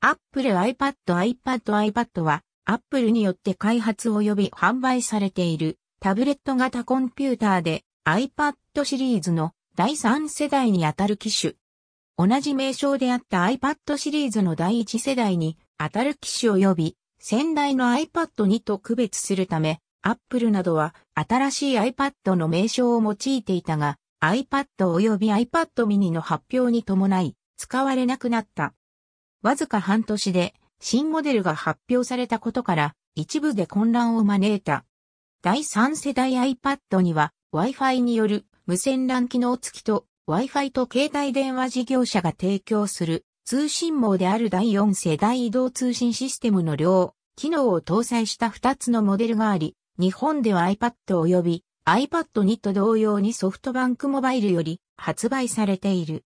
Apple iPad iPad iPad は Apple によって開発及び販売されているタブレット型コンピューターで iPad シリーズの第3世代にあたる機種。同じ名称であった iPad シリーズの第1世代にあたる機種及び先代の iPad にと区別するため Apple などは新しい iPad の名称を用いていたが iPad 及び iPad mini の発表に伴い使われなくなった。わずか半年で新モデルが発表されたことから一部で混乱を招いた。第3世代 iPad には Wi-Fi による無線 LAN 機能付きと Wi-Fi と携帯電話事業者が提供する通信網である第4世代移動通信システムの両機能を搭載した2つのモデルがあり、日本では iPad 及び iPad 2と同様にソフトバンクモバイルより発売されている。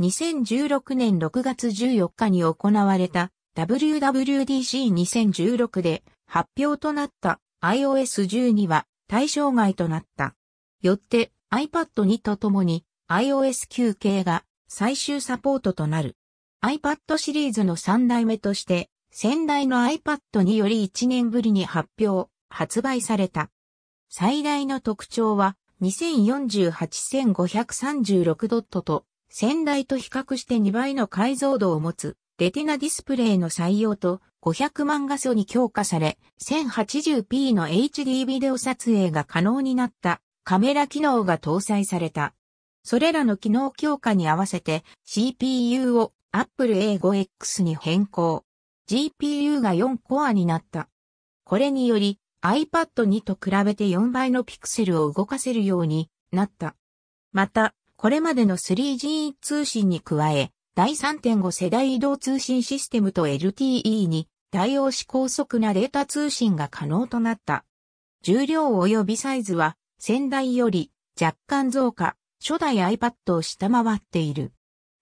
2016年6月14日に行われた WWDC2016 で発表となった iOS12 は対象外となった。よって iPad 2とともに iOS9 系が最終サポートとなる。iPad シリーズの3代目として先代の iPad により1年ぶりに発表、発売された。最大の特徴は2048,536ドットと先代と比較して2倍の解像度を持つレティナディスプレイの採用と500万画素に強化され 1080p の HD ビデオ撮影が可能になったカメラ機能が搭載された。それらの機能強化に合わせて CPU を Apple A5X に変更。GPU が4コアになった。これにより iPad 2と比べて4倍のピクセルを動かせるようになった。また、これまでの 3G 通信に加え、第3.5世代移動通信システムと LTE に対応し高速なデータ通信が可能となった。重量及びサイズは先代より若干増加、初代 iPad を下回っている。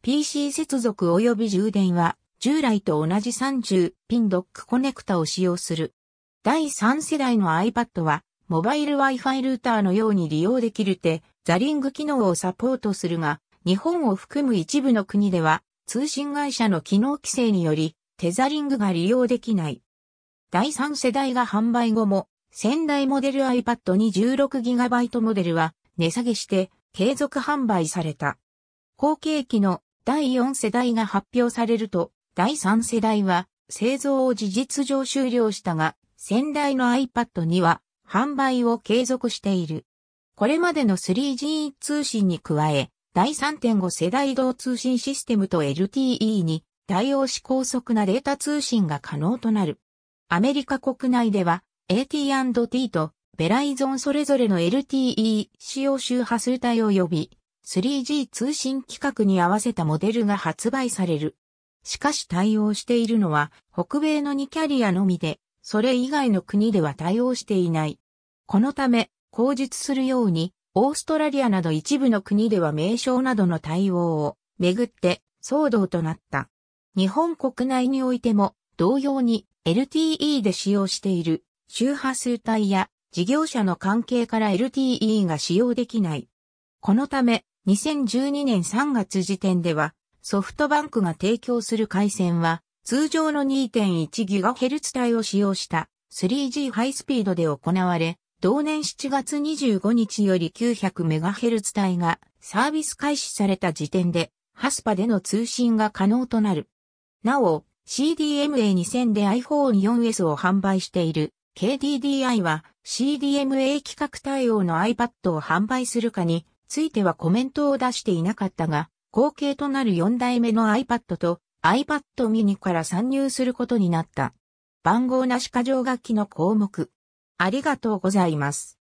PC 接続及び充電は従来と同じ30ピンドックコネクタを使用する。第3世代の iPad はモバイル Wi-Fi ルーターのように利用できるて、ザリング機能をサポートするが、日本を含む一部の国では、通信会社の機能規制により、テザリングが利用できない。第3世代が販売後も、先代モデル iPad に 16GB モデルは値下げして継続販売された。後継機の第4世代が発表されると、第3世代は製造を事実上終了したが、先代の iPad には販売を継続している。これまでの 3G 通信に加え、第3.5世代移動通信システムと LTE に対応し高速なデータ通信が可能となる。アメリカ国内では AT&T とベライゾンそれぞれの LTE 使用周波数帯及び 3G 通信規格に合わせたモデルが発売される。しかし対応しているのは北米の2キャリアのみで、それ以外の国では対応していない。このため口述するように、オーストラリアなど一部の国では名称などの対応をめぐって騒動となった。日本国内においても同様に LTE で使用している周波数帯や事業者の関係から LTE が使用できない。このため2012年3月時点ではソフトバンクが提供する回線は通常の 2.1GHz 帯を使用した 3G ハイスピードで行われ同年7月25日より 900MHz 帯がサービス開始された時点で、ハスパでの通信が可能となる。なお、CDMA2000 で iPhone4S を販売している KDDI は CDMA 規格対応の iPad を販売するかについてはコメントを出していなかったが、後継となる4代目の iPad と iPad mini から参入することになった。番号なし過剰楽器の項目。ありがとうございます。